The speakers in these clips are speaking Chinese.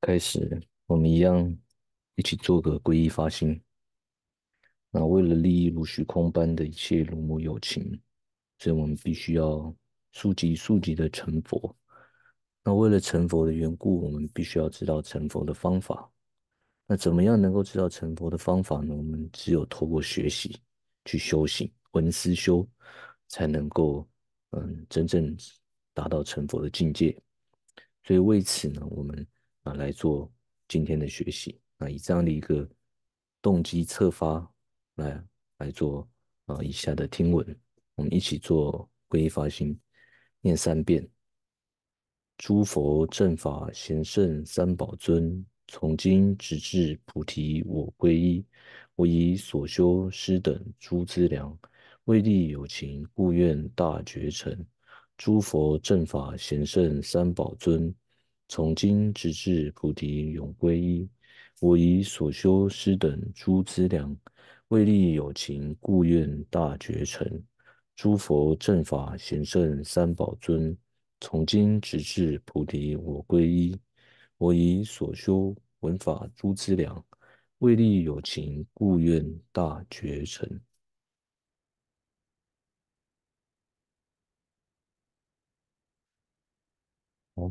开始，我们一样一起做个皈依发心。那为了利益如虚空般的一切如母有情，所以我们必须要速疾速疾的成佛。那为了成佛的缘故，我们必须要知道成佛的方法。那怎么样能够知道成佛的方法呢？我们只有透过学习去修行，闻思修，才能够嗯真正达到成佛的境界。所以为此呢，我们。啊，来做今天的学习啊，以这样的一个动机策发来来做啊，以下的听闻，我们一起做皈依发心，念三遍：诸佛正法贤圣三宝尊，从今直至菩提我皈依，我以所修施等诸资粮，为利有情故愿大觉成。诸佛正法贤圣三宝尊。从今直至菩提，永皈依。我以所修施等诸资粮，为利有情，故愿大觉成。诸佛正法贤圣三宝尊，从今直至菩提，我皈依。我以所修文法诸资粮，为利有情，故愿大觉成。好。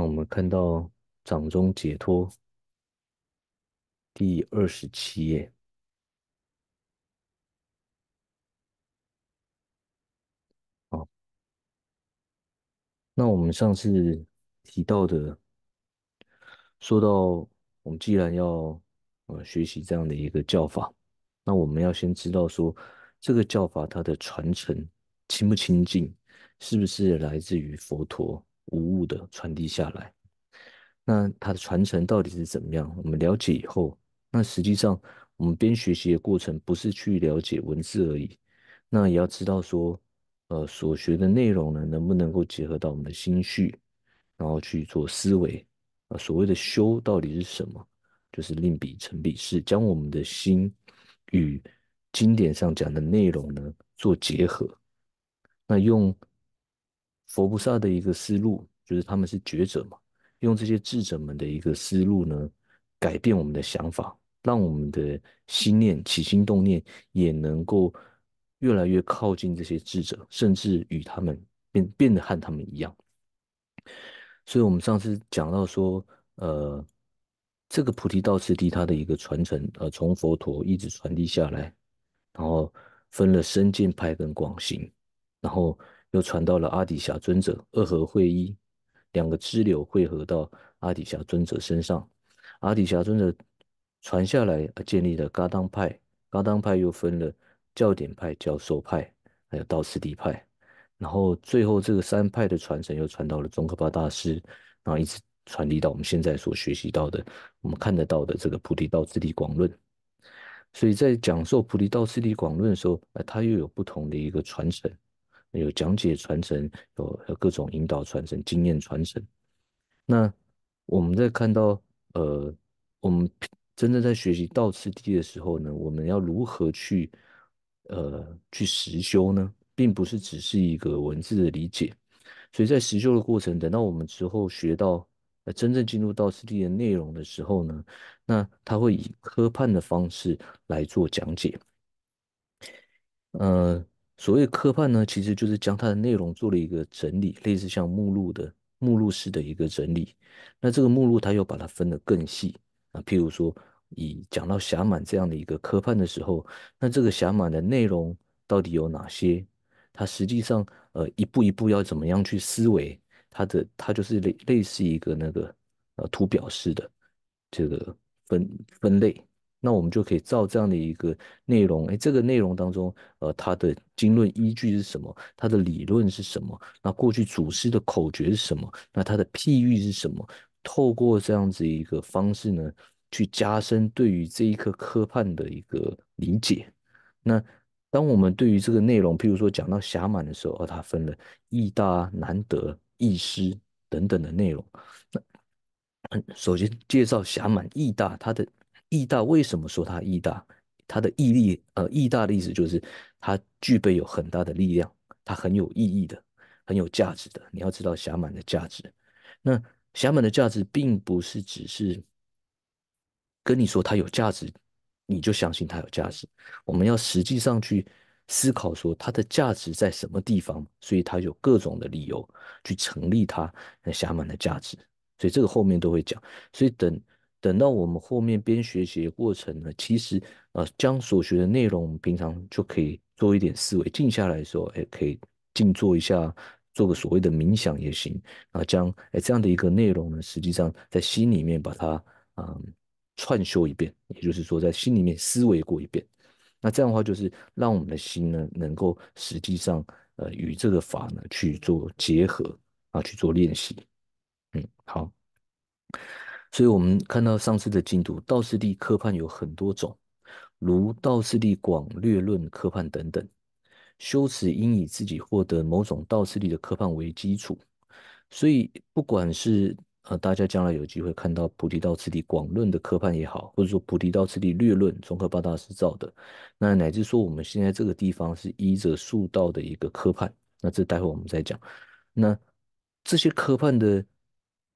让我们看到《掌中解脱》第二十七页。好，那我们上次提到的，说到我们既然要呃学习这样的一个教法，那我们要先知道说这个教法它的传承亲不亲近，是不是来自于佛陀？无误的传递下来，那它的传承到底是怎么样？我们了解以后，那实际上我们边学习的过程不是去了解文字而已，那也要知道说，呃，所学的内容呢，能不能够结合到我们的心绪，然后去做思维啊？所谓的修到底是什么？就是令彼成彼，是将我们的心与经典上讲的内容呢做结合，那用。佛菩萨的一个思路，就是他们是觉者嘛，用这些智者们的一个思路呢，改变我们的想法，让我们的心念起心动念也能够越来越靠近这些智者，甚至与他们变变得和他们一样。所以，我们上次讲到说，呃，这个菩提道次第它的一个传承，呃，从佛陀一直传递下来，然后分了深见派跟广行，然后。又传到了阿底峡尊者，二合会一，两个支流汇合到阿底峡尊者身上。阿底峡尊者传下来，建立了嘎当派，嘎当派又分了教典派、教授派，还有道斯底派。然后最后这个三派的传承又传到了宗喀巴大师，然后一直传递到我们现在所学习到的、我们看得到的这个《菩提道次第广论》。所以在讲授《菩提道次第广论》的时候，哎，它又有不同的一个传承。有讲解传承，有各种引导传承、经验传承。那我们在看到，呃，我们真的在学习道次第的时候呢，我们要如何去，呃，去实修呢？并不是只是一个文字的理解。所以在实修的过程，等到我们之后学到真正进入到次第的内容的时候呢，那他会以科判的方式来做讲解，嗯。所谓科判呢，其实就是将它的内容做了一个整理，类似像目录的目录式的一个整理。那这个目录它又把它分得更细啊，譬如说，以讲到侠满这样的一个科判的时候，那这个侠满的内容到底有哪些？它实际上呃一步一步要怎么样去思维？它的它就是类类似一个那个呃图表式的这个分分类。那我们就可以照这样的一个内容，哎，这个内容当中，呃，它的经论依据是什么？它的理论是什么？那过去祖师的口诀是什么？那它的譬喻是什么？透过这样子一个方式呢，去加深对于这一课科判的一个理解。那当我们对于这个内容，譬如说讲到侠满的时候，哦，它分了义大难得、易失等等的内容。那首先介绍侠满义大，它的。意大为什么说它意大？它的毅力，呃，意大的意思就是它具备有很大的力量，它很有意义的，很有价值的。你要知道侠满的价值。那侠满的价值并不是只是跟你说它有价值，你就相信它有价值。我们要实际上去思考说它的价值在什么地方，所以它有各种的理由去成立它侠满的价值。所以这个后面都会讲。所以等。等到我们后面边学习过程呢，其实呃，将所学的内容，平常就可以做一点思维，静下来的时候，哎，可以静坐一下，做个所谓的冥想也行。啊，将哎这样的一个内容呢，实际上在心里面把它啊串修一遍，也就是说在心里面思维过一遍。那这样的话，就是让我们的心呢，能够实际上呃与这个法呢去做结合啊去做练习。嗯，好。所以我们看到上次的进度，道次利，科判有很多种，如道次利广略论科判等等。修持应以自己获得某种道次利的科判为基础。所以，不管是呃大家将来有机会看到菩提道次第广论的科判也好，或者说菩提道次第略论综合八大师造的，那乃至说我们现在这个地方是依着数道的一个科判，那这待会我们再讲。那这些科判的。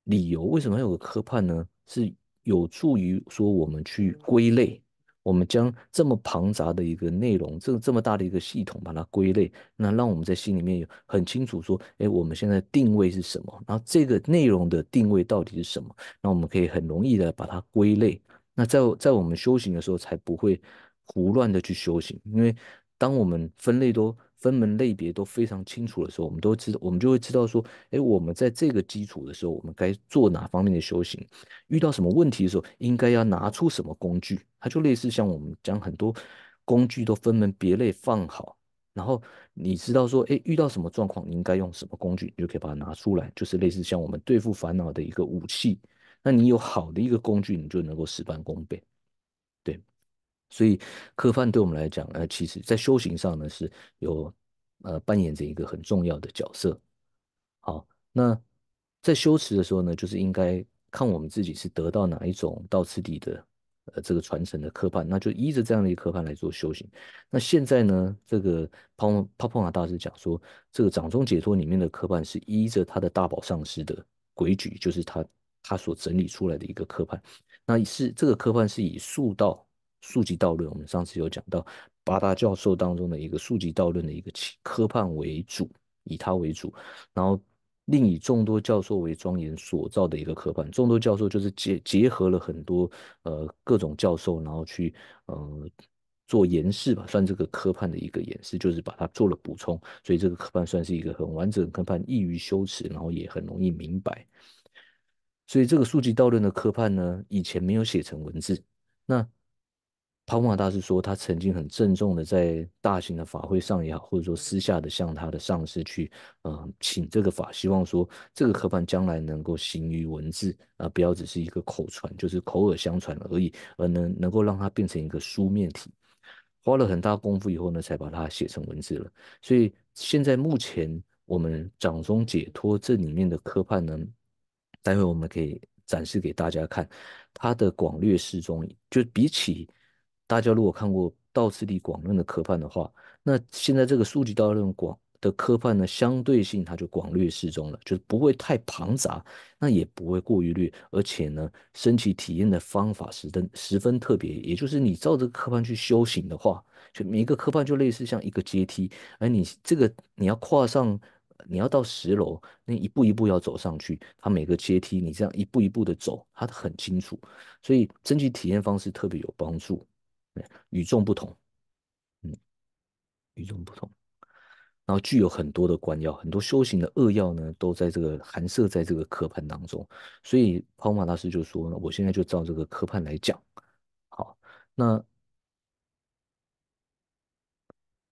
理由为什么要有个科判呢？是有助于说我们去归类，我们将这么庞杂的一个内容，这这么大的一个系统，把它归类，那让我们在心里面有很清楚说，哎，我们现在定位是什么，然后这个内容的定位到底是什么，那我们可以很容易的把它归类，那在在我们修行的时候才不会胡乱的去修行，因为。当我们分类都分门类别都非常清楚的时候，我们都知道，我们就会知道说，哎，我们在这个基础的时候，我们该做哪方面的修行？遇到什么问题的时候，应该要拿出什么工具？它就类似像我们将很多工具都分门别类放好，然后你知道说，哎，遇到什么状况，你应该用什么工具，你就可以把它拿出来。就是类似像我们对付烦恼的一个武器。那你有好的一个工具，你就能够事半功倍。所以科判对我们来讲，呃，其实在修行上呢，是有呃扮演着一个很重要的角色。好，那在修持的时候呢，就是应该看我们自己是得到哪一种到此地的呃这个传承的科判，那就依着这样的一个科判来做修行。那现在呢，这个泡泡泡马大师讲说，这个掌中解脱里面的科判是依着他的大宝上师的规矩，就是他他所整理出来的一个科判，那是这个科判是以数道数级道论》，我们上次有讲到八大教授当中的一个《数级道论》的一个科判为主，以他为主，然后另以众多教授为庄严所造的一个科判。众多教授就是结结合了很多呃各种教授，然后去呃做演示吧，算这个科判的一个演示，就是把它做了补充。所以这个科判算是一个很完整的科判，易于修持，然后也很容易明白。所以这个《数级道论》的科判呢，以前没有写成文字，那。泡马大师说，他曾经很郑重的在大型的法会上也好，或者说私下的向他的上司去，嗯，请这个法，希望说这个科判将来能够行于文字啊，不要只是一个口传，就是口耳相传而已，而能能够让它变成一个书面体，花了很大功夫以后呢，才把它写成文字了。所以现在目前我们掌中解脱这里面的科判呢，待会我们可以展示给大家看，它的广略适中，就比起。大家如果看过《道次第广论》的科判的话，那现在这个《数级道论广》的科判呢，相对性它就广略适中了，就是不会太庞杂，那也不会过于略，而且呢，升起体验的方法十分十分特别，也就是你照这个科判去修行的话，就每一个科判就类似像一个阶梯，而你这个你要跨上，你要到十楼，那一步一步要走上去，它每个阶梯你这样一步一步的走，它很清楚，所以升级体验方式特别有帮助。与众不同，嗯，与众不同，然后具有很多的官要，很多修行的恶要呢，都在这个寒舍，在这个科判当中。所以，泡马大师就说：“呢，我现在就照这个科判来讲。”好，那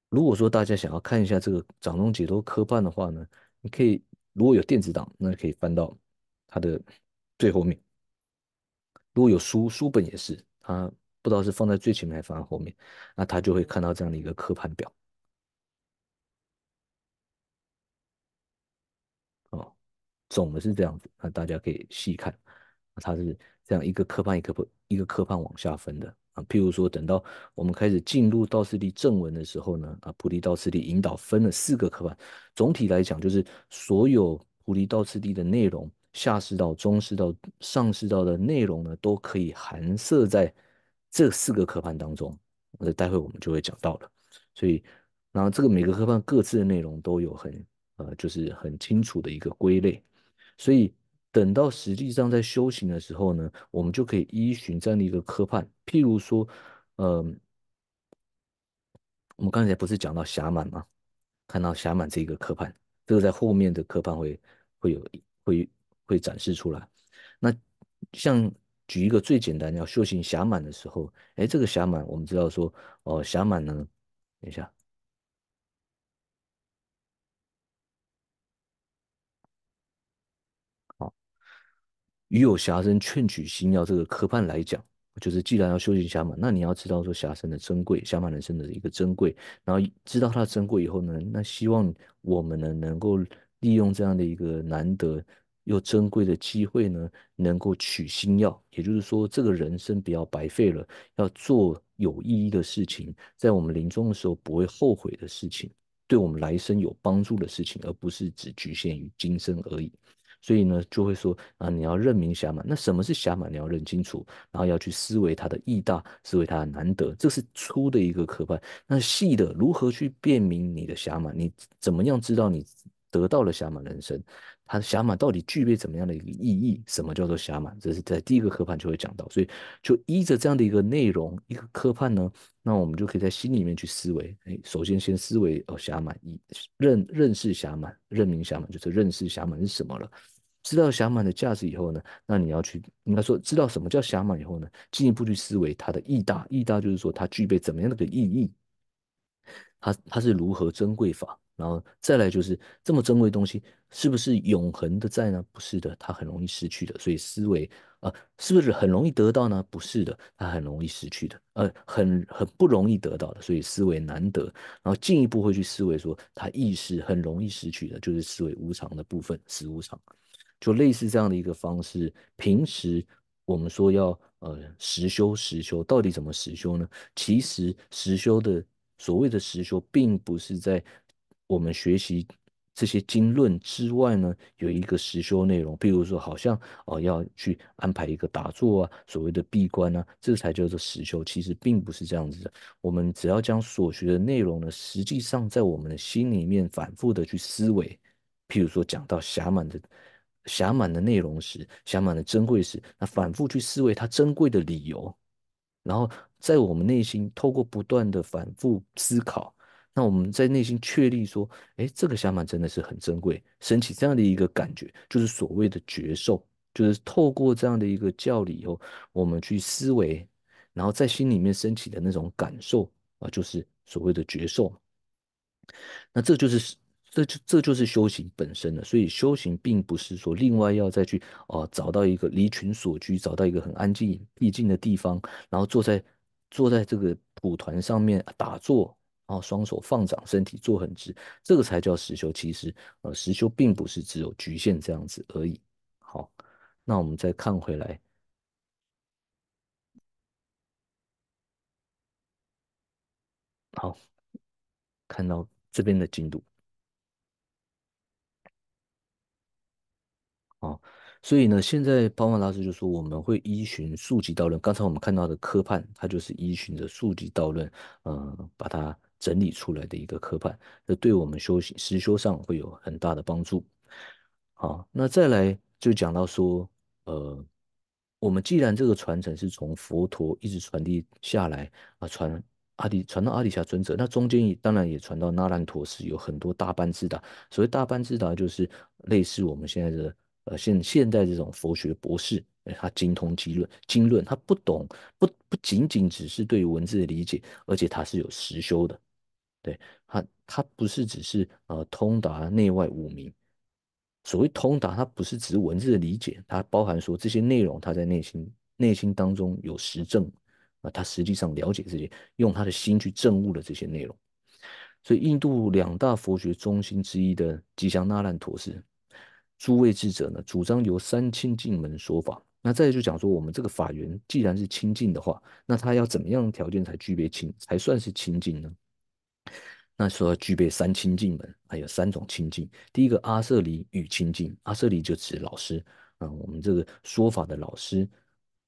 如果说大家想要看一下这个《掌中解脱科判》的话呢，你可以如果有电子档，那可以翻到它的最后面；如果有书，书本也是它。不知道是放在最前面还是放在后面，那他就会看到这样的一个科判表。哦，总的是这样子，那大家可以细看，它是这样一个科判，一个科一个科判往下分的啊。譬如说，等到我们开始进入道饬地正文的时候呢，啊，普利道斯地引导分了四个科判。总体来讲，就是所有普利道斯地的内容，下士道、中士道、上士道的内容呢，都可以含摄在。这四个科判当中，呃，待会我们就会讲到了。所以，然后这个每个科判各自的内容都有很呃，就是很清楚的一个归类。所以等到实际上在修行的时候呢，我们就可以依循这样的一个科判。譬如说，呃，我们刚才不是讲到暇满吗？看到暇满这一个科判，这个在后面的科判会会有会会展示出来。那像。举一个最简单，要修行暇满的时候，哎，这个暇满，我们知道说，哦，暇满呢，等一下，好，与有侠身劝取心要这个科判来讲，就是既然要修行暇满，那你要知道说暇生的珍贵，暇满人生的一个珍贵，然后知道它的珍贵以后呢，那希望我们呢能够利用这样的一个难得。又珍贵的机会呢，能够取新药，也就是说，这个人生不要白费了，要做有意义的事情，在我们临终的时候不会后悔的事情，对我们来生有帮助的事情，而不是只局限于今生而已。所以呢，就会说啊，你要认明侠马，那什么是侠马，你要认清楚，然后要去思维它的义大，思维它的难得，这是粗的一个评判。那细的，如何去辨明你的侠马？你怎么样知道你得到了侠马人生？它的侠满到底具备怎么样的一个意义？什么叫做侠满？这是在第一个科判就会讲到，所以就依着这样的一个内容一个科判呢，那我们就可以在心里面去思维。哎，首先先思维哦，侠满一认认识侠满，认明侠满，就是认识侠满是什么了。知道侠满的价值以后呢，那你要去应该说知道什么叫侠满以后呢，进一步去思维它的义大，义大就是说它具备怎么样的个意义，它它是如何珍贵法。然后再来就是这么珍贵东西，是不是永恒的在呢？不是的，它很容易失去的。所以思维啊，是不是很容易得到呢？不是的，它很容易失去的，呃，很很不容易得到的。所以思维难得。然后进一步会去思维说，它意识很容易失去的，就是思维无常的部分，死无常。就类似这样的一个方式。平时我们说要呃实修实修，到底怎么实修呢？其实实修的所谓的实修，并不是在我们学习这些经论之外呢，有一个实修内容，譬如说好像哦要去安排一个打坐啊，所谓的闭关啊，这才叫做实修。其实并不是这样子的，我们只要将所学的内容呢，实际上在我们心里面反复的去思维，譬如说讲到暇满的暇满的内容时，暇满的珍贵时，那反复去思维它珍贵的理由，然后在我们内心透过不断的反复思考。那我们在内心确立说，哎，这个香法真的是很珍贵，升起这样的一个感觉，就是所谓的觉受，就是透过这样的一个教理以后，我们去思维，然后在心里面升起的那种感受啊，就是所谓的觉受。那这就是，这就这就是修行本身了，所以修行并不是说另外要再去哦找到一个离群所居，找到一个很安静僻静的地方，然后坐在坐在这个蒲团上面打坐。然后双手放掌，身体坐很直，这个才叫实修。其实，呃，实修并不是只有局限这样子而已。好，那我们再看回来，好，看到这边的进度。哦，所以呢，现在包法大师就说我们会依循数级道论。刚才我们看到的科判，它就是依循着数级道论，嗯，把它。整理出来的一个科判，这对我们修行实修上会有很大的帮助。好，那再来就讲到说，呃，我们既然这个传承是从佛陀一直传递下来啊，传阿底传到阿底峡尊者，那中间也当然也传到那烂陀寺，有很多大班智达。所谓大班智达，就是类似我们现在的呃现现在这种佛学博士，他精通经论，经论他不懂不不仅仅只是对文字的理解，而且他是有实修的。对他，他不是只是呃通达内外五明。所谓通达，它不是只是文字的理解，它包含说这些内容，他在内心内心当中有实证啊，他实际上了解这些，用他的心去证悟的这些内容。所以，印度两大佛学中心之一的吉祥纳兰陀寺，诸位智者呢，主张由三清净门说法。那再就讲说，我们这个法源既然是清净的话，那他要怎么样条件才具备清，才算是清净呢？那说要具备三清净门，还有三种清净。第一个阿舍离与清净，阿舍离就指老师，嗯，我们这个说法的老师，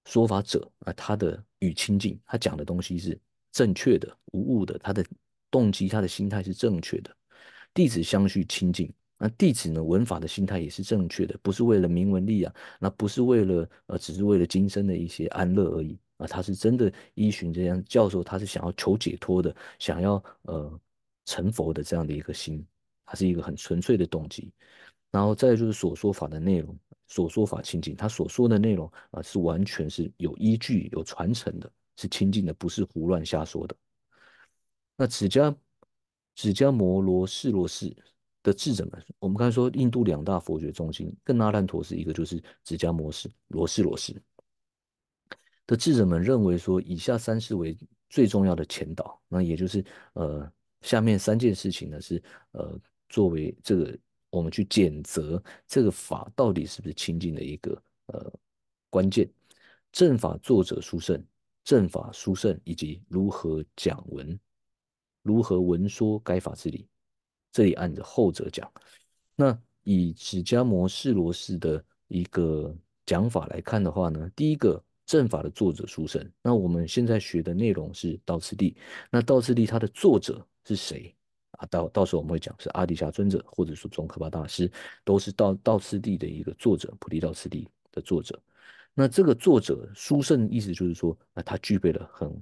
说法者啊，他的与清净，他讲的东西是正确的、无误的，他的动机、他的心态是正确的。弟子相续清净，那弟子呢，闻法的心态也是正确的，不是为了名闻利啊，那不是为了呃，只是为了今生的一些安乐而已。啊，他是真的依循这样教授，他是想要求解脱的，想要呃成佛的这样的一个心，他是一个很纯粹的动机。然后再就是所说法的内容，所说法清净，他所说的内容啊是完全是有依据、有传承的，是清净的，不是胡乱瞎说的。那只迦只迦摩罗世罗氏的智者们，我们刚才说印度两大佛学中心，跟阿难陀是一个，就是只迦摩氏罗氏罗氏。的智者们认为说，以下三事为最重要的前导，那也就是呃，下面三件事情呢是呃，作为这个我们去检责这个法到底是不是清净的一个呃关键。正法作者殊胜，正法殊胜，以及如何讲文，如何文说该法之理，这里按着后者讲。那以释迦摩氏罗氏的一个讲法来看的话呢，第一个。正法的作者书圣，那我们现在学的内容是《道次第》，那《道次第》它的作者是谁啊？到到时候我们会讲是阿底峡尊者，或者说宗喀巴大师，都是《道道次第》的一个作者，菩提道次第的作者。那这个作者书圣，意思就是说，啊，他具备了很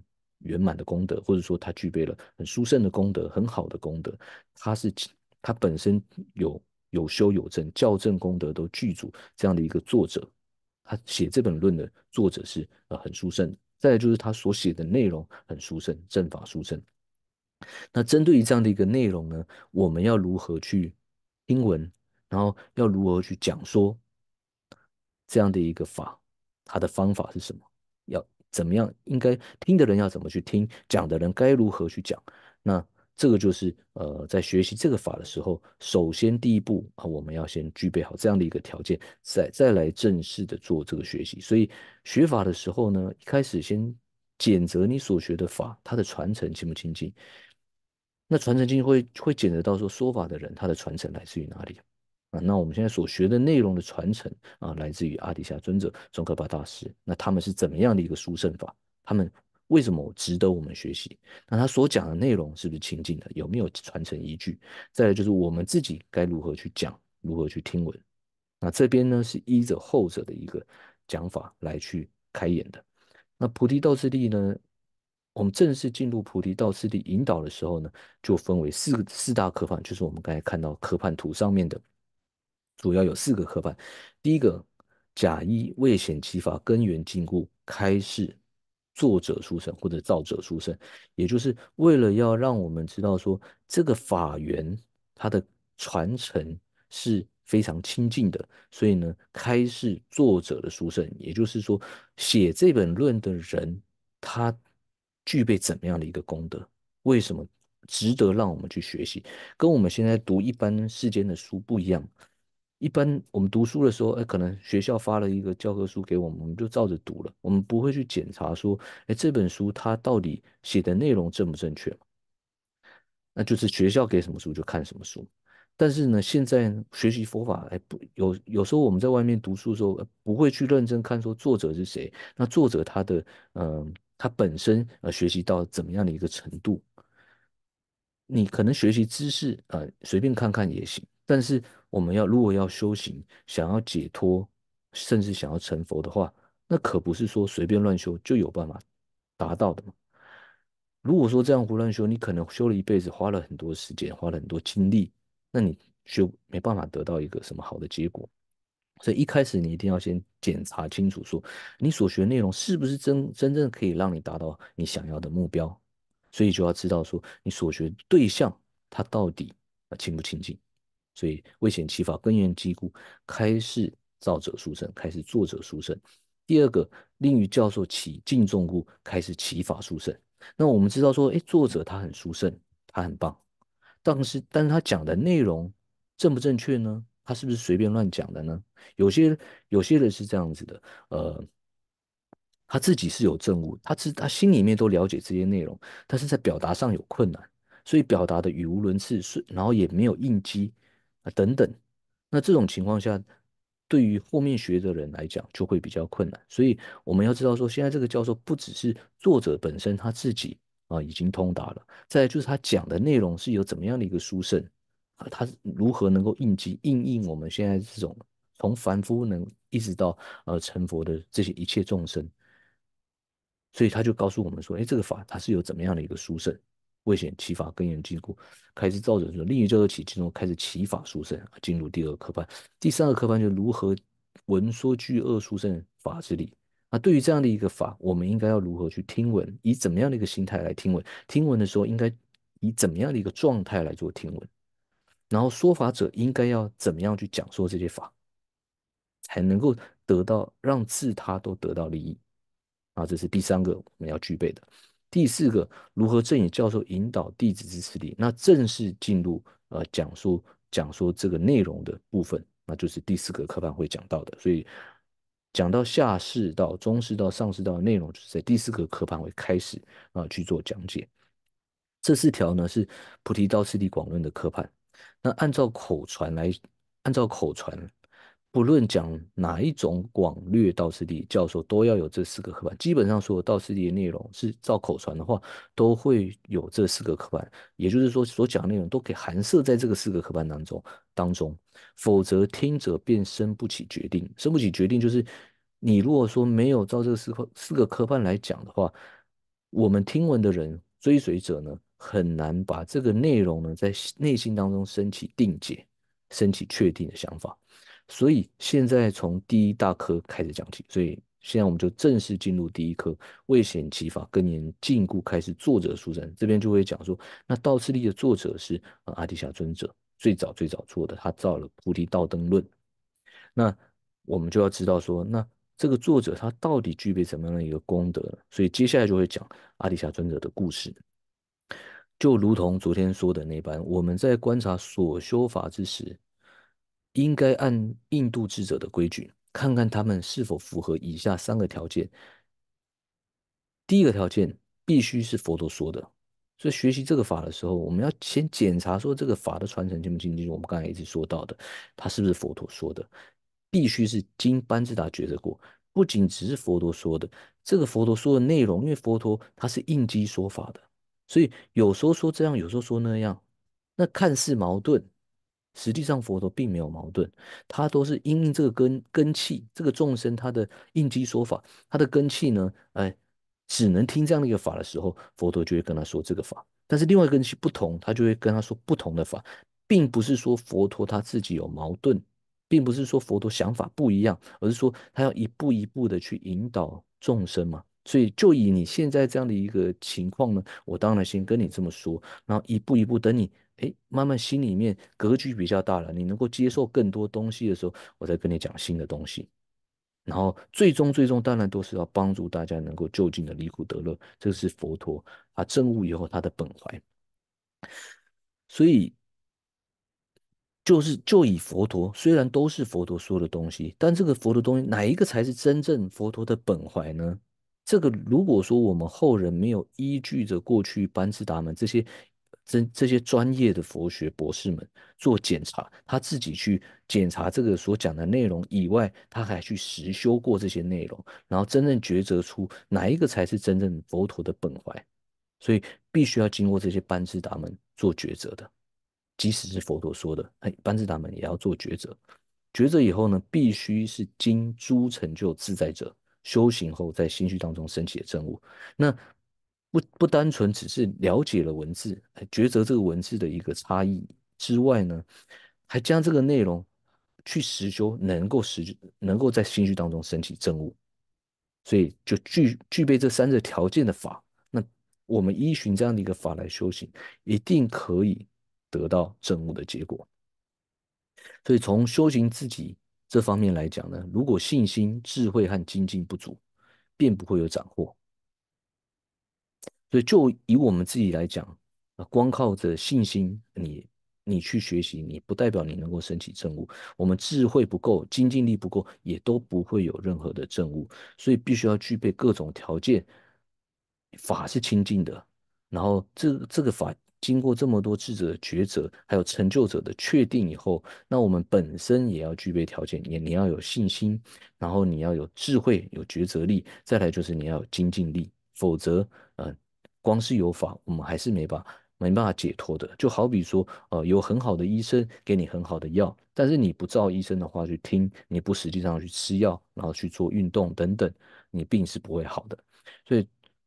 圆满的功德，或者说他具备了很殊胜的功德，很好的功德，他是他本身有有修有证，校正功德都具足这样的一个作者。他写这本论的作者是呃很殊胜，再来就是他所写的内容很殊胜，正法殊胜。那针对于这样的一个内容呢，我们要如何去英文，然后要如何去讲说这样的一个法，它的方法是什么？要怎么样？应该听的人要怎么去听，讲的人该如何去讲？那。这个就是呃，在学习这个法的时候，首先第一步啊，我们要先具备好这样的一个条件，再再来正式的做这个学习。所以学法的时候呢，一开始先检择你所学的法，它的传承清不清净。那传承经会会检测到说说法的人，他的传承来自于哪里啊？那我们现在所学的内容的传承啊，来自于阿底夏尊者、宗喀巴大师，那他们是怎么样的一个殊胜法？他们。为什么值得我们学习？那他所讲的内容是不是清净的？有没有传承依据？再来就是我们自己该如何去讲，如何去听闻？那这边呢是依着后者的一个讲法来去开演的。那菩提道次第呢？我们正式进入菩提道次第引导的时候呢，就分为四个四大科判，就是我们刚才看到科判图上面的，主要有四个科判。第一个假意未显其法根源禁锢，开示。作者出生或者造者出生，也就是为了要让我们知道说这个法源它的传承是非常亲近的，所以呢，开示作者的书生，也就是说写这本论的人他具备怎么样的一个功德，为什么值得让我们去学习，跟我们现在读一般世间的书不一样。一般我们读书的时候，哎，可能学校发了一个教科书给我们，我们就照着读了。我们不会去检查说，哎，这本书它到底写的内容正不正确？那就是学校给什么书就看什么书。但是呢，现在学习佛法，哎，不有有时候我们在外面读书的时候，不会去认真看说作者是谁，那作者他的嗯，他本身呃学习到怎么样的一个程度？你可能学习知识啊，随便看看也行。但是我们要如果要修行，想要解脱，甚至想要成佛的话，那可不是说随便乱修就有办法达到的嘛。如果说这样胡乱修，你可能修了一辈子，花了很多时间，花了很多精力，那你就没办法得到一个什么好的结果。所以一开始你一定要先检查清楚，说你所学内容是不是真真正可以让你达到你想要的目标。所以就要知道说你所学对象它到底清不清净。所以危险其法根源机故，开示造者书圣，开始作者书圣。第二个令于教授起敬重故，开始起法书圣。那我们知道说，哎，作者他很书圣，他很棒，但是但是他讲的内容正不正确呢？他是不是随便乱讲的呢？有些有些人是这样子的，呃，他自己是有证物，他知他心里面都了解这些内容，但是在表达上有困难，所以表达的语无伦次，是然后也没有应激，啊，等等，那这种情况下，对于后面学的人来讲就会比较困难，所以我们要知道说，现在这个教授不只是作者本身他自己啊，已经通达了，再来就是他讲的内容是有怎么样的一个殊胜啊，他如何能够应急应应我们现在这种从凡夫能一直到呃成佛的这些一切众生，所以他就告诉我们说，哎，这个法它是有怎么样的一个殊胜。危险其法根源禁锢，开始造成说；另一叫做起，进入开始起法殊胜，进入第二个科判。第三个科判就如何闻说具恶殊胜法之力。那对于这样的一个法，我们应该要如何去听闻？以怎么样的一个心态来听闻？听闻的时候应该以怎么样的一个状态来做听闻？然后说法者应该要怎么样去讲说这些法，才能够得到让自他都得到利益？啊，这是第三个我们要具备的。第四个，如何正以教授引导弟子之持力？那正式进入呃，讲说讲说这个内容的部分，那就是第四个课班会讲到的。所以讲到下士道、中士道、上士道的内容，就是在第四个课班会开始啊去做讲解。这四条呢是《菩提道次第广论》的课判。那按照口传来，按照口传。不论讲哪一种广略道士地教授，都要有这四个科班。基本上所有道士地内容是照口传的话，都会有这四个科班。也就是说，所讲的内容都给含设在这个四个科班当中当中。否则，听者便生不起决定，生不起决定就是你如果说没有照这个四个四个科班来讲的话，我们听闻的人追随者呢，很难把这个内容呢在内心当中升起定解，升起确定的想法。所以现在从第一大科开始讲起，所以现在我们就正式进入第一科未显其法，更年禁锢开始作者出身。这边就会讲说，那《道次利的作者是阿底峡尊者，最早最早做的，他造了《菩提道灯论》。那我们就要知道说，那这个作者他到底具备什么样的一个功德所以接下来就会讲阿底峡尊者的故事，就如同昨天说的那般，我们在观察所修法之时。应该按印度智者的规矩，看看他们是否符合以下三个条件。第一个条件必须是佛陀说的，所以学习这个法的时候，我们要先检查说这个法的传承清不清楚，我们刚才一直说到的，它是不是佛陀说的？必须是经班智达觉得过，不仅只是佛陀说的。这个佛陀说的内容，因为佛陀他是应机说法的，所以有时候说这样，有时候说那样，那看似矛盾。实际上，佛陀并没有矛盾，他都是因应这个根根气，这个众生他的应机说法，他的根气呢，哎，只能听这样的一个法的时候，佛陀就会跟他说这个法。但是另外一个根气不同，他就会跟他说不同的法，并不是说佛陀他自己有矛盾，并不是说佛陀想法不一样，而是说他要一步一步的去引导众生嘛。所以，就以你现在这样的一个情况呢，我当然先跟你这么说，然后一步一步等你。哎，慢慢心里面格局比较大了，你能够接受更多东西的时候，我再跟你讲新的东西。然后最终最终当然都是要帮助大家能够就近的离苦得乐，这是佛陀啊证悟以后他的本怀。所以就是就以佛陀，虽然都是佛陀说的东西，但这个佛的东西哪一个才是真正佛陀的本怀呢？这个如果说我们后人没有依据着过去般智达门这些。这这些专业的佛学博士们做检查，他自己去检查这个所讲的内容以外，他还去实修过这些内容，然后真正抉择出哪一个才是真正佛陀的本怀，所以必须要经过这些班智达们做抉择的，即使是佛陀说的，嘿，班智达们也要做抉择，抉择以后呢，必须是经诸成就自在者修行后，在心绪当中升起的证悟，那。不不单纯只是了解了文字，抉择这个文字的一个差异之外呢，还将这个内容去实修，能够实能够在心绪当中升起正悟，所以就具具备这三者条件的法，那我们依循这样的一个法来修行，一定可以得到正悟的结果。所以从修行自己这方面来讲呢，如果信心、智慧和精进不足，便不会有斩获。所以，就以我们自己来讲，啊，光靠着信心，你你去学习，你不代表你能够升起正悟。我们智慧不够，精进力不够，也都不会有任何的正悟。所以，必须要具备各种条件。法是清净的，然后这这个法经过这么多智者的抉择，还有成就者的确定以后，那我们本身也要具备条件，也你要有信心，然后你要有智慧，有抉择力，再来就是你要有精进力，否则。光是有法，我们还是没办法。没办法解脱的。就好比说，呃，有很好的医生给你很好的药，但是你不照医生的话去听，你不实际上去吃药，然后去做运动等等，你病是不会好的。所以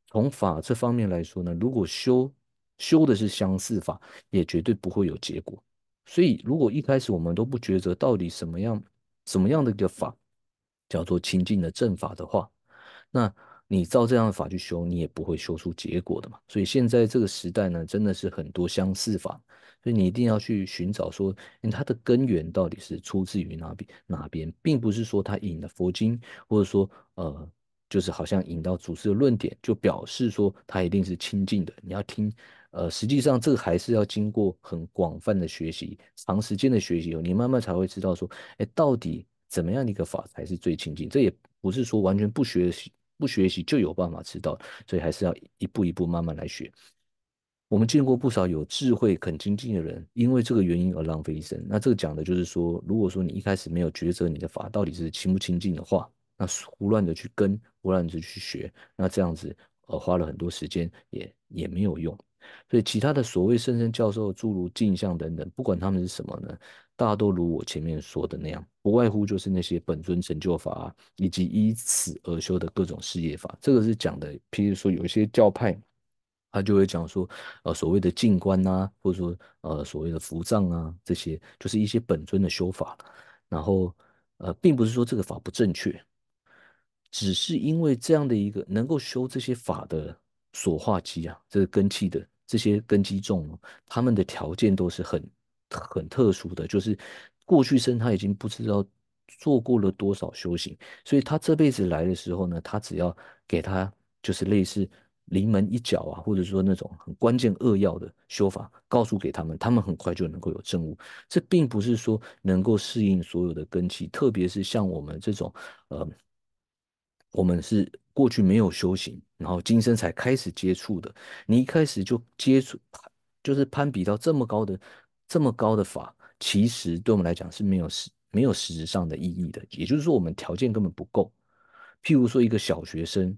从法这方面来说呢，如果修修的是相似法，也绝对不会有结果。所以如果一开始我们都不抉择到底什么样什么样的一个法叫做清净的正法的话，那。你照这样的法去修，你也不会修出结果的嘛。所以现在这个时代呢，真的是很多相似法，所以你一定要去寻找说，哎，它的根源到底是出自于哪边？哪边并不是说他引的佛经，或者说，呃，就是好像引到祖师的论点，就表示说他一定是清净的。你要听，呃，实际上这个还是要经过很广泛的学习、长时间的学习，你慢慢才会知道说，哎，到底怎么样的一个法才是最清净？这也不是说完全不学习。不学习就有办法知道，所以还是要一步一步慢慢来学。我们见过不少有智慧、肯精进的人，因为这个原因而浪费一生。那这个讲的就是说，如果说你一开始没有抉择你的法到底是清不清净的话，那胡乱的去跟，胡乱的去学，那这样子呃花了很多时间也也没有用。所以其他的所谓圣僧、教授、诸如镜像等等，不管他们是什么呢，大都如我前面说的那样。不外乎就是那些本尊成就法啊，以及以此而修的各种事业法。这个是讲的，譬如说有一些教派，他就会讲说，呃，所谓的静观啊，或者说呃，所谓的扶藏啊，这些就是一些本尊的修法。然后呃，并不是说这个法不正确，只是因为这样的一个能够修这些法的所化机啊，这个根基的这些根基众，他们的条件都是很很特殊的，就是。过去生他已经不知道做过了多少修行，所以他这辈子来的时候呢，他只要给他就是类似临门一脚啊，或者说那种很关键扼要的修法，告诉给他们，他们很快就能够有正悟。这并不是说能够适应所有的根基，特别是像我们这种，呃，我们是过去没有修行，然后今生才开始接触的，你一开始就接触，就是攀比到这么高的这么高的法。其实对我们来讲是没有实没有实质上的意义的，也就是说我们条件根本不够。譬如说一个小学生，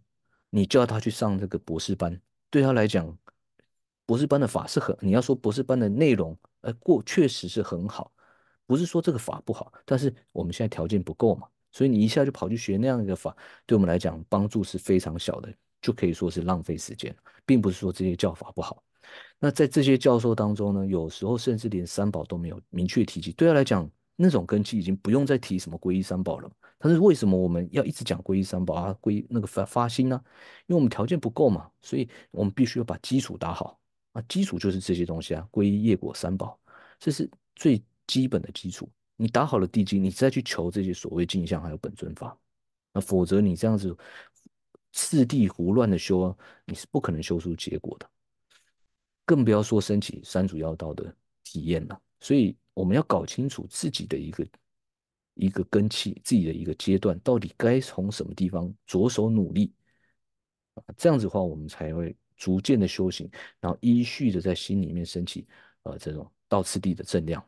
你叫他去上这个博士班，对他来讲，博士班的法是很你要说博士班的内容，呃过确实是很好，不是说这个法不好，但是我们现在条件不够嘛，所以你一下就跑去学那样一个法，对我们来讲帮助是非常小的，就可以说是浪费时间并不是说这些教法不好。那在这些教授当中呢，有时候甚至连三宝都没有明确提及。对他来讲，那种根基已经不用再提什么皈依三宝了。但是为什么我们要一直讲皈依三宝啊、皈那个发发心呢？因为我们条件不够嘛，所以我们必须要把基础打好啊。基础就是这些东西啊，皈依业果三宝，这是最基本的基础。你打好了地基，你再去求这些所谓镜像还有本尊法，那否则你这样子四地胡乱的修，你是不可能修出结果的。更不要说升起三主要道的体验了，所以我们要搞清楚自己的一个一个根器，自己的一个阶段，到底该从什么地方着手努力啊？这样子的话，我们才会逐渐的修行，然后依序的在心里面升起呃这种到次第的正量。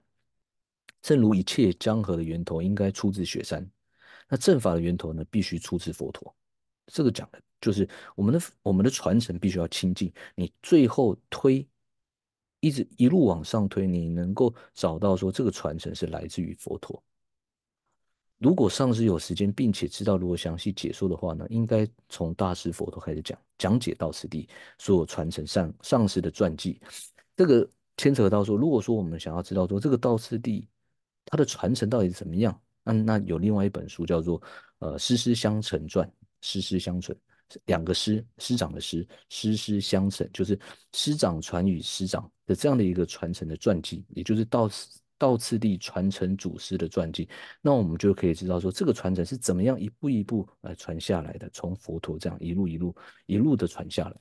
正如一切江河的源头应该出自雪山，那正法的源头呢，必须出自佛陀。这个讲的。就是我们的我们的传承必须要清净。你最后推，一直一路往上推，你能够找到说这个传承是来自于佛陀。如果上师有时间，并且知道如何详细解说的话呢，应该从大师佛陀开始讲，讲解到此地所有传承上上师的传记。这个牵扯到说，如果说我们想要知道说这个道次第它的传承到底怎么样，那那有另外一本书叫做《呃师师相承传》，师师相承。两个师师长的师师师相承，就是师长传与师长的这样的一个传承的传记，也就是到到次第传承祖师的传记。那我们就可以知道说，这个传承是怎么样一步一步来传下来的，从佛陀这样一路一路一路的传下来。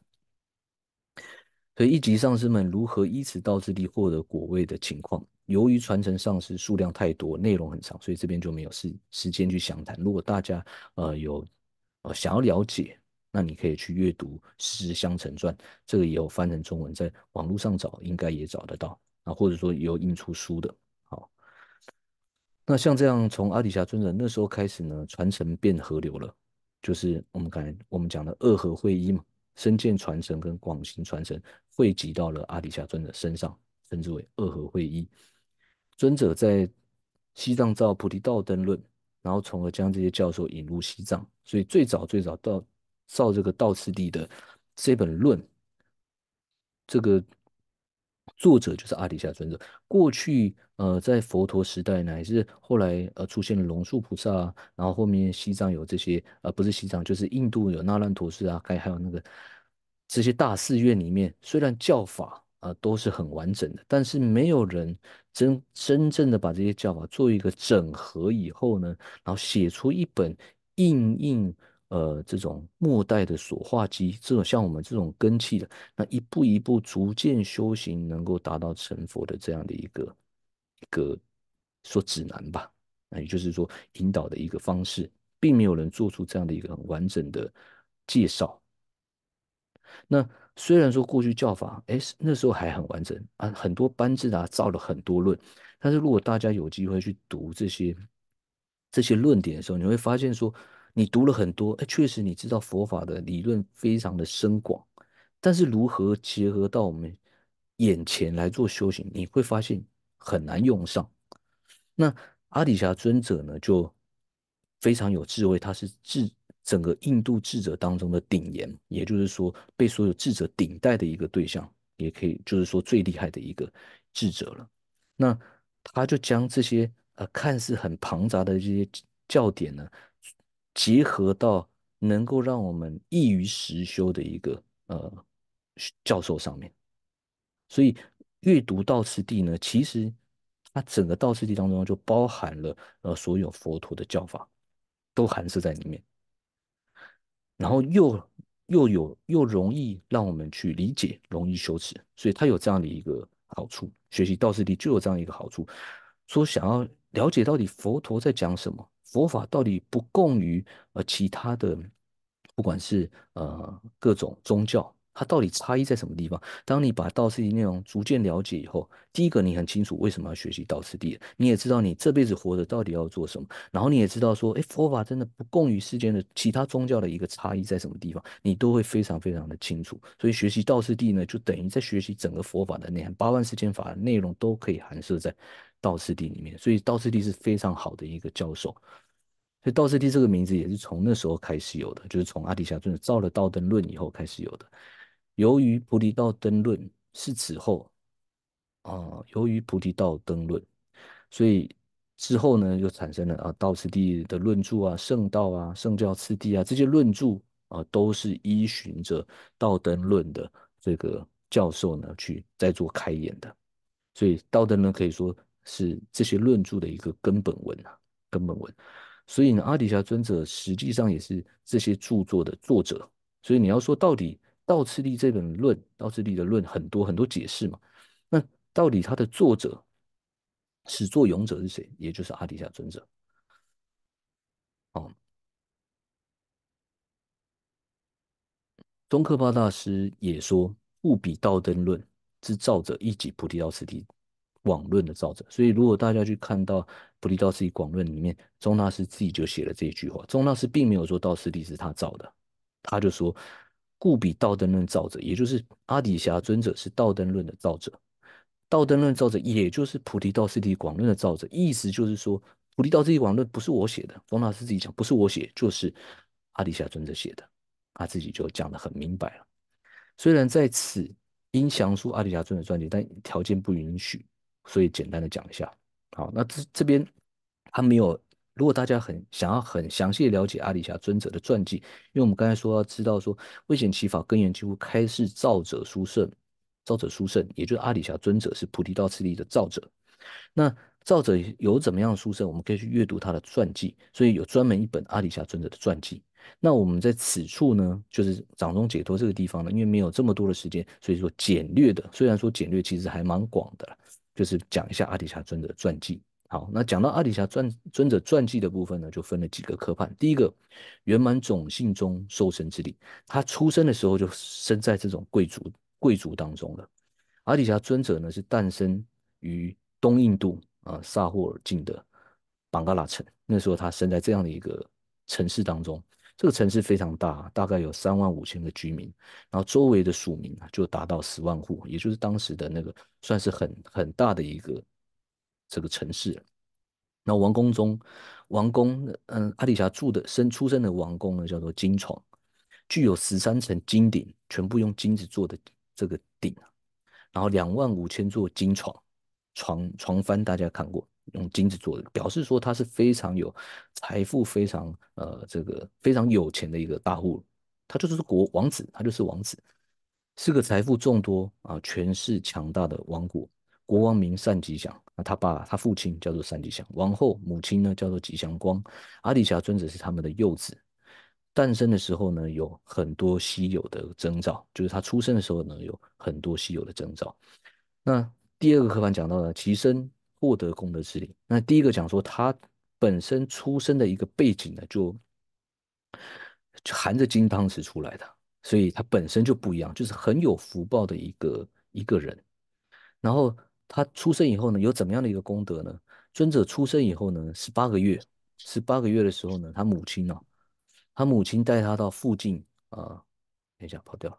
所以一级上师们如何依此道次第获得果位的情况，由于传承上师数量太多，内容很长，所以这边就没有时时间去详谈。如果大家呃有呃想要了解，那你可以去阅读《诗相成传》，这个也有翻成中文，在网络上找应该也找得到啊，或者说有印出书的。好，那像这样，从阿底峡尊者那时候开始呢，传承变河流了，就是我们刚才我们讲的二合会一嘛，深见传承跟广行传承汇集到了阿底峡尊者身上，称之为二合会一。尊者在西藏造《菩提道灯论》，然后从而将这些教授引入西藏，所以最早最早到。造这个《道次第》的这本论，这个作者就是阿底峡尊者。过去呃，在佛陀时代，乃至后来呃出现了龙树菩萨，然后后面西藏有这些，呃不是西藏，就是印度有那烂陀寺啊，还还有那个这些大寺院里面，虽然教法啊都是很完整的，但是没有人真真正的把这些教法做一个整合以后呢，然后写出一本印印。呃，这种末代的所化机，这种像我们这种根器的，那一步一步逐渐修行，能够达到成佛的这样的一个一个说指南吧，那也就是说引导的一个方式，并没有人做出这样的一个很完整的介绍。那虽然说过去教法，哎，那时候还很完整啊，很多班智达造了很多论，但是如果大家有机会去读这些这些论点的时候，你会发现说。你读了很多，哎，确实你知道佛法的理论非常的深广，但是如何结合到我们眼前来做修行，你会发现很难用上。那阿底峡尊者呢，就非常有智慧，他是智整个印度智者当中的顶严，也就是说被所有智者顶戴的一个对象，也可以就是说最厉害的一个智者了。那他就将这些呃看似很庞杂的这些教典呢。结合到能够让我们易于实修的一个呃教授上面，所以阅读《道次第》呢，其实它整个《道次第》当中就包含了呃所有佛陀的教法都含摄在里面，然后又又有又容易让我们去理解，容易修持，所以它有这样的一个好处。学习《道次第》就有这样一个好处，说想要了解到底佛陀在讲什么。佛法到底不共于呃其他的，不管是呃各种宗教，它到底差异在什么地方？当你把《道次第》内容逐渐了解以后，第一个你很清楚为什么要学习《道次第》，你也知道你这辈子活着到底要做什么，然后你也知道说，哎，佛法真的不共于世间的其他宗教的一个差异在什么地方，你都会非常非常的清楚。所以学习《道次第》呢，就等于在学习整个佛法的内涵，八万四千法的内容都可以涵摄在。道次地里面，所以道次地是非常好的一个教授，所以道次地这个名字也是从那时候开始有的，就是从阿底峡尊者造了《道灯论》以后开始有的。由于《菩提道灯论》是此后，啊，由于《菩提道灯论》，所以之后呢，又产生了啊道次地的论著啊圣道啊圣教次第啊这些论著啊都是依循着《道灯论》的这个教授呢去在做开演的，所以《道灯论》可以说。是这些论著的一个根本文啊，根本文。所以呢，阿底峡尊者实际上也是这些著作的作者。所以你要说到底，道次第这本论，道次第的论很多很多解释嘛。那到底他的作者，始作俑者是谁？也就是阿底峡尊者。哦，东克巴大师也说，物比道登论之造者，一己菩提道次第。广论的造者，所以如果大家去看到《菩提道次第广论》里面，宗大师自己就写了这一句话。宗大师并没有说道士弟是他造的，他就说：“故彼道登论造者，也就是阿底峡尊者是道登论的造者。道登论造者，也就是《菩提道师第广论》的造者。意思就是说，《菩提道次第广论》不是我写的，宗大师自己讲不是我写，就是阿底峡尊者写的。他自己就讲得很明白了。虽然在此应详述阿底峡尊者传记，但条件不允许。”所以简单的讲一下，好，那这这边他没有。如果大家很想要很详细了解阿里霞尊者的传记，因为我们刚才说要知道说危险起法根源几乎开示造者书圣，造者书圣，也就是阿里霞尊者是菩提道次第的造者。那造者有怎么样的书圣，我们可以去阅读他的传记。所以有专门一本阿里霞尊者的传记。那我们在此处呢，就是掌中解脱这个地方呢，因为没有这么多的时间，所以说简略的。虽然说简略，其实还蛮广的了。就是讲一下阿底峡尊者传记。好，那讲到阿底峡尊尊者传记的部分呢，就分了几个科判。第一个，圆满种姓中受生之礼，他出生的时候就生在这种贵族贵族当中了。阿底峡尊者呢是诞生于东印度啊，萨霍尔境的班嘎拉城。那时候他生在这样的一个城市当中。这个城市非常大，大概有三万五千个居民，然后周围的署名啊，就达到十万户，也就是当时的那个算是很很大的一个这个城市。那王宫中，王宫，嗯，阿里霞住的生出生的王宫呢，叫做金床，具有十三层金顶，全部用金子做的这个顶，然后两万五千座金床，床床帆，大家看过。用金子做的，表示说他是非常有财富、非常呃这个非常有钱的一个大户，他就是国王子，他就是王子，是个财富众多啊、权势强大的王国。国王名善吉祥，那他爸他父亲叫做善吉祥，王后母亲呢叫做吉祥光。阿里霞尊者是他们的幼子，诞生的时候呢有很多稀有的征兆，就是他出生的时候呢有很多稀有的征兆。那第二个课版讲到了其身。获得功德之力。那第一个讲说，他本身出生的一个背景呢，就含着金汤匙出来的，所以他本身就不一样，就是很有福报的一个一个人。然后他出生以后呢，有怎么样的一个功德呢？尊者出生以后呢，十八个月，十八个月的时候呢，他母亲呢，他母亲带他到附近啊，等一下跑掉了，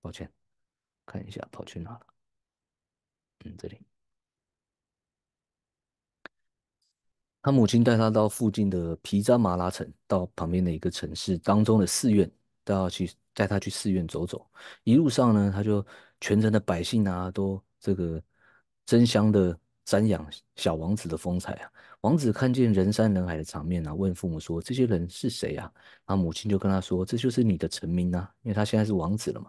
抱歉，看一下跑去哪了。嗯，这里，他母亲带他到附近的皮扎马拉城，到旁边的一个城市当中的寺院，都要去带他去寺院走走。一路上呢，他就全城的百姓啊，都这个争相的瞻仰小王子的风采啊。王子看见人山人海的场面啊，问父母说：“这些人是谁啊？”然后母亲就跟他说：“这就是你的臣民啊，因为他现在是王子了嘛。”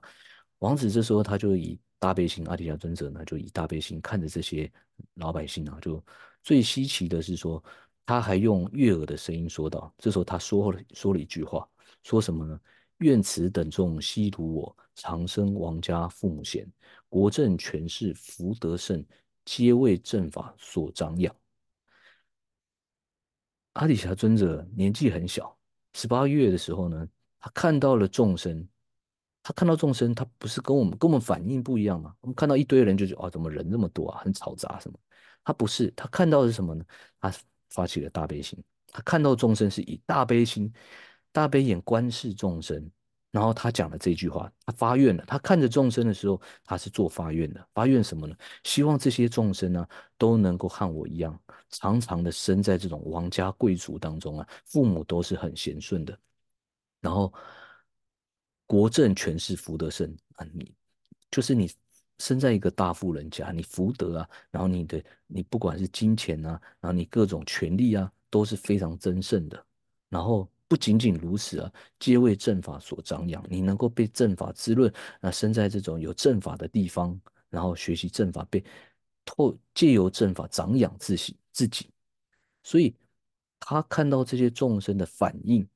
王子这时候他就以大悲心阿底峡尊者呢，就以大悲心看着这些老百姓啊，就最稀奇的是说，他还用悦耳的声音说道：“这时候他说了说了一句话，说什么呢？愿此等众悉度我，长生王家父母贤，国政权势福德盛，皆为正法所张扬。”阿底峡尊者年纪很小，十八月的时候呢，他看到了众生。他看到众生，他不是跟我们跟我们反应不一样吗？我们看到一堆人，就觉得啊，怎么人那么多啊，很嘈杂什么？他不是，他看到的是什么呢？他发起了大悲心。他看到众生是以大悲心、大悲眼观视众生，然后他讲了这句话，他发愿了。他看着众生的时候，他是做发愿的，发愿什么呢？希望这些众生呢都能够和我一样，常常的生在这种王家贵族当中啊，父母都是很贤顺的，然后。国政权势福德生，啊，你就是你生在一个大富人家，你福德啊，然后你的你不管是金钱啊，然后你各种权利啊都是非常增盛的。然后不仅仅如此啊，皆为正法所长养，你能够被正法滋润，那生在这种有正法的地方，然后学习正法，被透借由正法长养自己自己。所以，他看到这些众生的反应。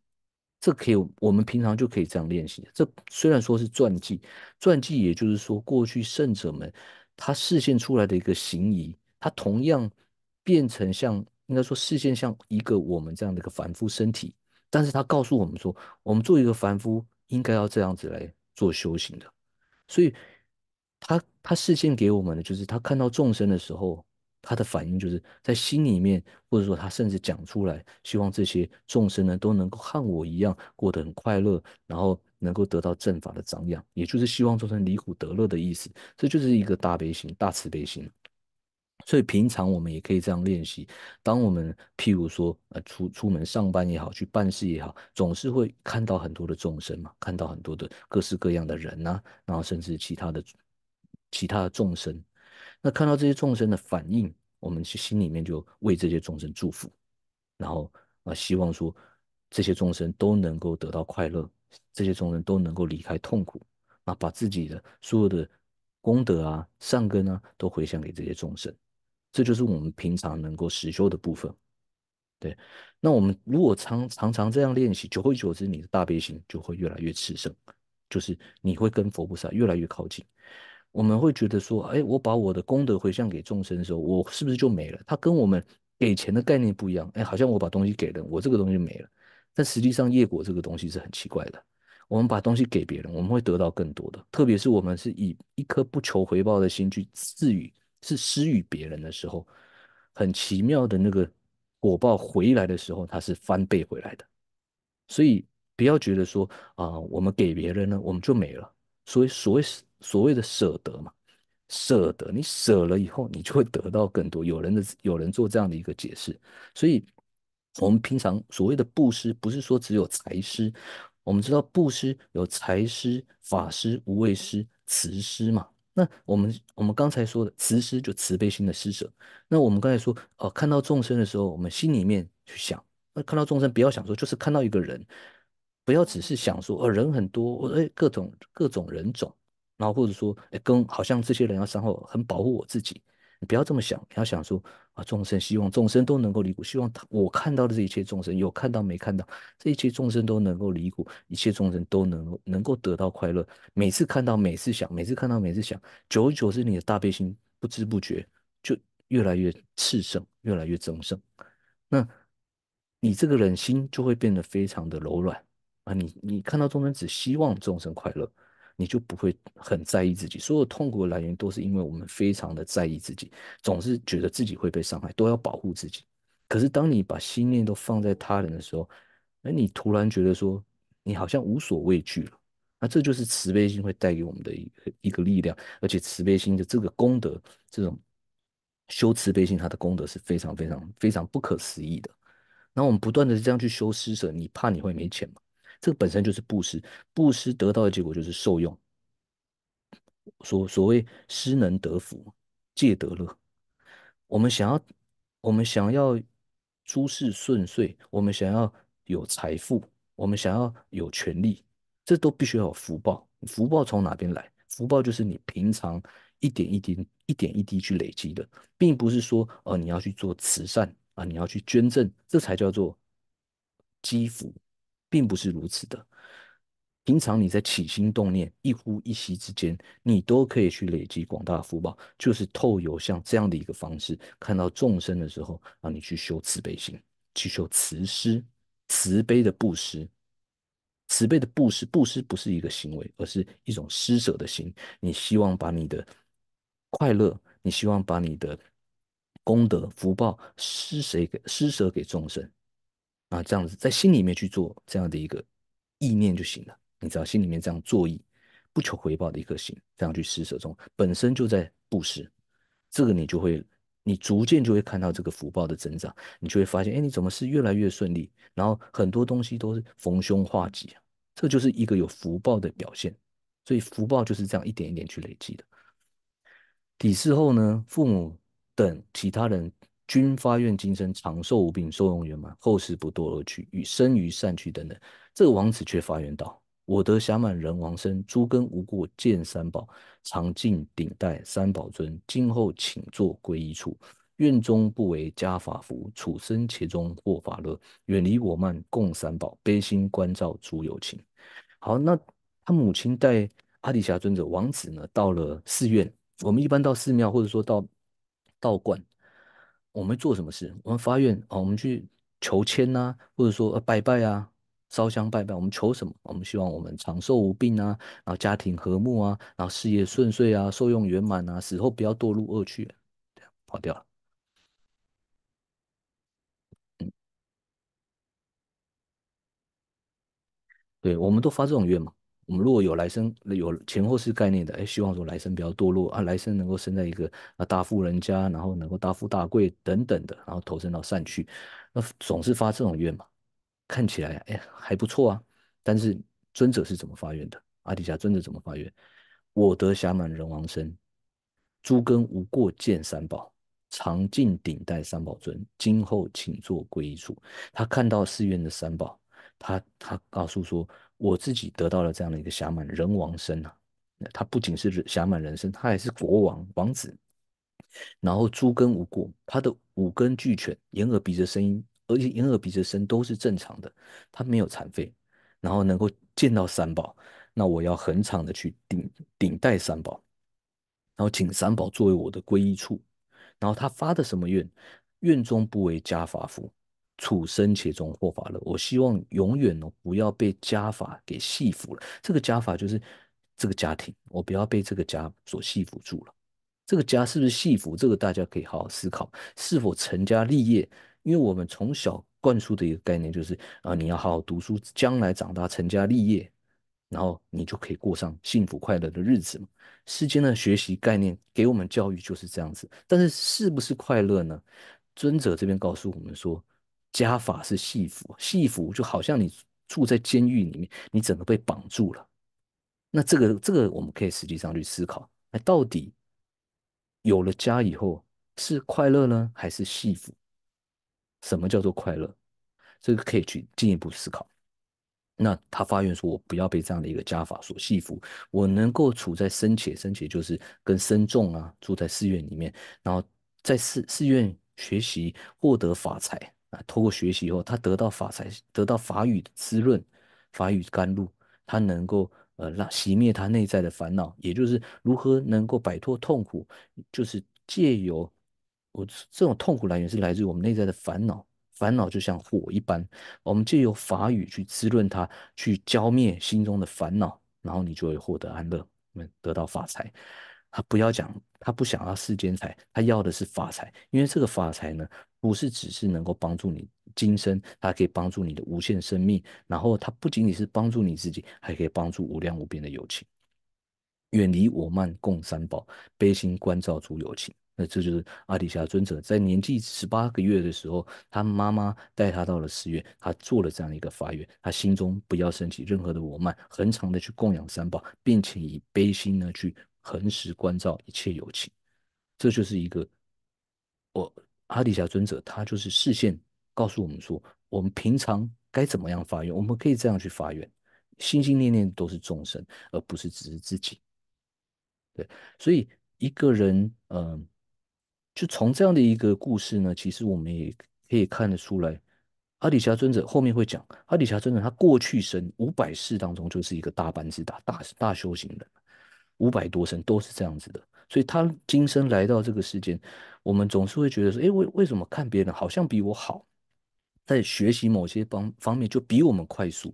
这可以，我们平常就可以这样练习。这虽然说是传记，传记也就是说过去圣者们他视线出来的一个行仪，他同样变成像应该说视线像一个我们这样的一个凡夫身体，但是他告诉我们说，我们做一个凡夫应该要这样子来做修行的。所以，他他视线给我们的就是他看到众生的时候。他的反应就是在心里面，或者说他甚至讲出来，希望这些众生呢都能够和我一样过得很快乐，然后能够得到正法的张养，也就是希望众生离苦得乐的意思。这就是一个大悲心、大慈悲心。所以平常我们也可以这样练习。当我们譬如说呃出出门上班也好，去办事也好，总是会看到很多的众生嘛，看到很多的各式各样的人呐，然后甚至其他的其他的众生。那看到这些众生的反应，我们心里面就为这些众生祝福，然后啊，希望说这些众生都能够得到快乐，这些众生都能够离开痛苦，啊，把自己的所有的功德啊、善根啊，都回向给这些众生，这就是我们平常能够实修的部分。对，那我们如果常常常这样练习，久而久之，你的大悲心就会越来越炽盛，就是你会跟佛菩萨越来越靠近。我们会觉得说，哎，我把我的功德回向给众生的时候，我是不是就没了？它跟我们给钱的概念不一样。哎，好像我把东西给了，我这个东西没了。但实际上，业果这个东西是很奇怪的。我们把东西给别人，我们会得到更多的。特别是我们是以一颗不求回报的心去赐予、是施予别人的时候，很奇妙的那个果报回来的时候，它是翻倍回来的。所以不要觉得说啊，我们给别人呢，我们就没了。所以所谓是。所谓的舍得嘛，舍得，你舍了以后，你就会得到更多。有人的有人做这样的一个解释，所以我们平常所谓的布施，不是说只有财施。我们知道布施有财施、法施、无畏施、慈施嘛。那我们我们刚才说的慈施，就慈悲心的施舍。那我们刚才说哦，看到众生的时候，我们心里面去想。那看到众生，不要想说，就是看到一个人，不要只是想说哦，人很多，哎，各种各种人种。然后或者说，哎，跟好像这些人要伤害，很保护我自己。你不要这么想，你要想说啊，众生希望众生都能够离苦，希望他我看到的这一切众生，有看到没看到这一切众生都能够离苦，一切众生都能够能够得到快乐。每次看到，每次想，每次看到，每次想，久而久是你的大悲心，不知不觉就越来越炽盛，越来越增盛。那你这个人心就会变得非常的柔软啊！你你看到众生只希望众生快乐。你就不会很在意自己，所有痛苦的来源都是因为我们非常的在意自己，总是觉得自己会被伤害，都要保护自己。可是当你把心念都放在他人的时候，哎，你突然觉得说你好像无所畏惧了。那这就是慈悲心会带给我们的一个一个力量，而且慈悲心的这个功德，这种修慈悲心它的功德是非常非常非常不可思议的。那我们不断的这样去修施舍，你怕你会没钱吗？这本身就是布施，布施得到的结果就是受用。所所谓“施能得福，戒得乐”。我们想要，我们想要诸事顺遂，我们想要有财富，我们想要有权利，这都必须要有福报。福报从哪边来？福报就是你平常一点一滴、一点一滴去累积的，并不是说，哦，你要去做慈善啊，你要去捐赠，这才叫做积福。并不是如此的。平常你在起心动念、一呼一吸之间，你都可以去累积广大福报。就是透有像这样的一个方式，看到众生的时候，让你去修慈悲心，去修慈施、慈悲的布施。慈悲的布施，布施不是一个行为，而是一种施舍的心。你希望把你的快乐，你希望把你的功德、福报施谁给？施舍给众生。啊，这样子在心里面去做这样的一个意念就行了。你只要心里面这样做意，不求回报的一颗心，这样去施舍中，本身就在布施。这个你就会，你逐渐就会看到这个福报的增长。你就会发现，哎，你怎么是越来越顺利？然后很多东西都是逢凶化吉，这就是一个有福报的表现。所以福报就是这样一点一点去累积的。底事后呢，父母等其他人。均发愿今生长寿无病寿永圆满后世不堕恶趣与生于善趣等等，这个王子却发愿道：“我得暇满人王身，诸根无过见三宝，常敬顶戴三宝尊。今后请坐皈依处，愿中不为家法福，处生且终获法乐，远离我慢共三宝，悲心关照诸有情。”好，那他母亲带阿里侠尊者王子呢，到了寺院。我们一般到寺庙或者说到道观。我们做什么事？我们发愿哦，我们去求签呐，或者说呃拜拜啊，烧香拜拜。我们求什么？我们希望我们长寿无病啊，然后家庭和睦啊，然后事业顺遂啊，受用圆满啊，死后不要堕入恶趣，跑掉了。嗯，对，我们都发这种愿嘛。我们如果有来生有前后世概念的，哎，希望说来生不要堕落啊，来生能够生在一个啊大富人家，然后能够大富大贵等等的，然后投身到善趣，那总是发这种愿嘛，看起来哎还不错啊。但是尊者是怎么发愿的？阿底峡尊者怎么发愿？我得暇满人王身，诸根无过见三宝，常尽顶戴三宝尊，今后请坐皈依处。他看到寺院的三宝。他他告诉说，我自己得到了这样的一个侠满人王身呐，他不仅是侠满人身，他还是国王王子，然后诸根无过，他的五根俱全，眼耳鼻舌身，而且眼耳鼻舌身都是正常的，他没有残废，然后能够见到三宝，那我要恒常的去顶顶戴三宝，然后请三宝作为我的皈依处，然后他发的什么愿？愿中不为家法父。处身且中获法乐，我希望永远哦不要被家法给系缚了。这个家法就是这个家庭，我不要被这个家所系缚住了。这个家是不是系缚？这个大家可以好好思考，是否成家立业？因为我们从小灌输的一个概念就是啊，你要好好读书，将来长大成家立业，然后你就可以过上幸福快乐的日子嘛。世间的学习概念给我们教育就是这样子，但是是不是快乐呢？尊者这边告诉我们说。加法是戏服，戏服就好像你住在监狱里面，你整个被绑住了。那这个这个我们可以实际上去思考：那到底有了家以后是快乐呢，还是戏服？什么叫做快乐？这个可以去进一步思考。那他发愿说：“我不要被这样的一个家法所戏服，我能够处在深且深且就是跟深众啊住在寺院里面，然后在寺寺院学习，获得法财。”啊，透过学习以后，他得到法才，得到法语的滋润，法语甘露，他能够呃让熄灭他内在的烦恼，也就是如何能够摆脱痛苦，就是借由我这种痛苦来源是来自我们内在的烦恼，烦恼就像火一般，我们借由法语去滋润它，去浇灭心中的烦恼，然后你就会获得安乐，嗯，得到法财。他不要讲，他不想要世间财，他要的是发财。因为这个发财呢，不是只是能够帮助你今生，它可以帮助你的无限生命。然后，它不仅仅是帮助你自己，还可以帮助无量无边的友情。远离我慢，共三宝，悲心关照诸友情。那这就是阿底峡尊者在年纪十八个月的时候，他妈妈带他到了寺院，他做了这样一个发愿，他心中不要升起任何的我慢，恒常的去供养三宝，并且以悲心呢去。恒时关照一切有情，这就是一个我阿底峡尊者，他就是视线告诉我们说，我们平常该怎么样发愿，我们可以这样去发愿，心心念念都是众生，而不是只是自己。对，所以一个人，嗯，就从这样的一个故事呢，其实我们也可以看得出来，阿底峡尊者后面会讲，阿底峡尊者他过去生五百世当中就是一个大班智大大大修行人。五百多生都是这样子的，所以他今生来到这个世间，我们总是会觉得说，哎，为为什么看别人好像比我好，在学习某些方方面就比我们快速，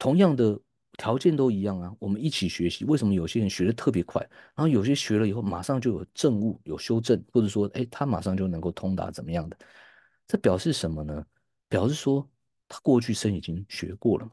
同样的条件都一样啊，我们一起学习，为什么有些人学的特别快，然后有些学了以后马上就有证悟、有修正，或者说，哎，他马上就能够通达怎么样的？这表示什么呢？表示说他过去生已经学过了嘛。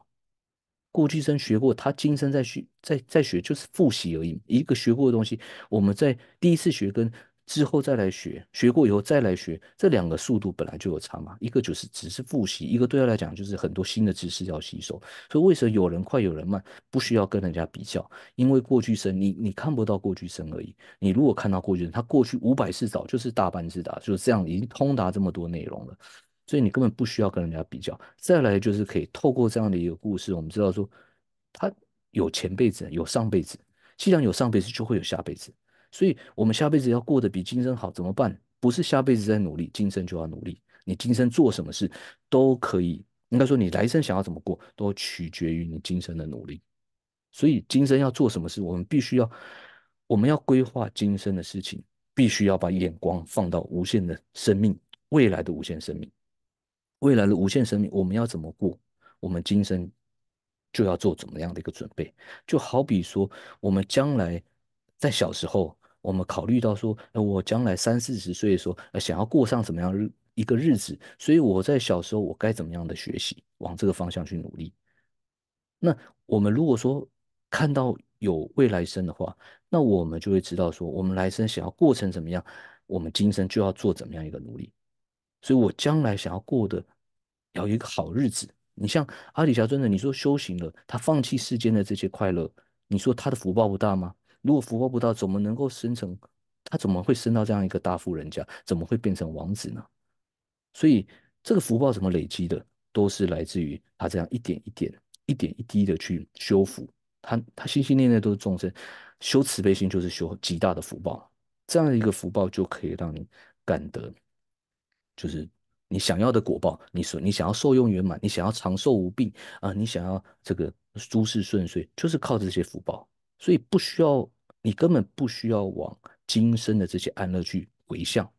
过去生学过，他今生在学，在在学就是复习而已。一个学过的东西，我们在第一次学跟之后再来学，学过以后再来学，这两个速度本来就有差嘛。一个就是只是复习，一个对他来讲就是很多新的知识要吸收。所以为什么有人快有人慢？不需要跟人家比较，因为过去生你你看不到过去生而已。你如果看到过去生，他过去五百次早就是大半次答，就是这样已经通达这么多内容了。所以你根本不需要跟人家比较。再来就是可以透过这样的一个故事，我们知道说他有前辈子，有上辈子。既然有上辈子，就会有下辈子。所以我们下辈子要过得比今生好，怎么办？不是下辈子再努力，今生就要努力。你今生做什么事都可以，应该说你来生想要怎么过，都取决于你今生的努力。所以今生要做什么事，我们必须要我们要规划今生的事情，必须要把眼光放到无限的生命，未来的无限生命。未来的无限生命，我们要怎么过？我们今生就要做怎么样的一个准备？就好比说，我们将来在小时候，我们考虑到说，我将来三四十岁的时候，想要过上什么样一个日子，所以我在小时候我该怎么样的学习，往这个方向去努力。那我们如果说看到有未来生的话，那我们就会知道说，我们来生想要过成怎么样，我们今生就要做怎么样一个努力。所以我将来想要过的，要有一个好日子。你像阿里峡尊者，你说修行了，他放弃世间的这些快乐，你说他的福报不大吗？如果福报不大，怎么能够生成？他怎么会升到这样一个大富人家？怎么会变成王子呢？所以这个福报怎么累积的？都是来自于他这样一点一点、一点一滴的去修福。他他心心念念都是众生，修慈悲心就是修极大的福报。这样的一个福报就可以让你感得。就是你想要的果报，你所你想要受用圆满，你想要长寿无病啊，你想要这个诸事顺遂，就是靠这些福报。所以不需要，你根本不需要往今生的这些安乐去回向。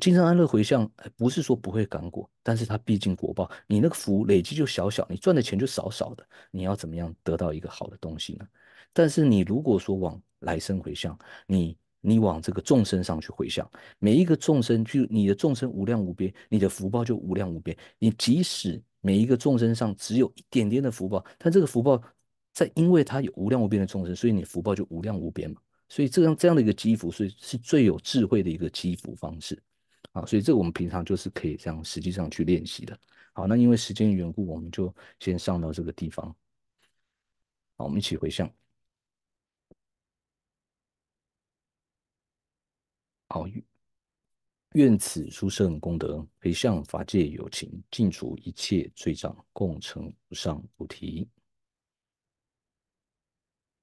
今生安乐回向，不是说不会感果，但是它毕竟果报，你那个福累积就小小，你赚的钱就少少的，你要怎么样得到一个好的东西呢？但是你如果说往来生回向，你。你往这个众生上去回向，每一个众生就你的众生无量无边，你的福报就无量无边。你即使每一个众生上只有一点点的福报，但这个福报在因为它有无量无边的众生，所以你福报就无量无边嘛。所以这样这样的一个积福，所以是最有智慧的一个积福方式啊。所以这个我们平常就是可以这样实际上去练习的。好，那因为时间缘故，我们就先上到这个地方。好，我们一起回向。好，愿此殊胜功德回向法界有情，尽除一切罪障，共成无上菩提。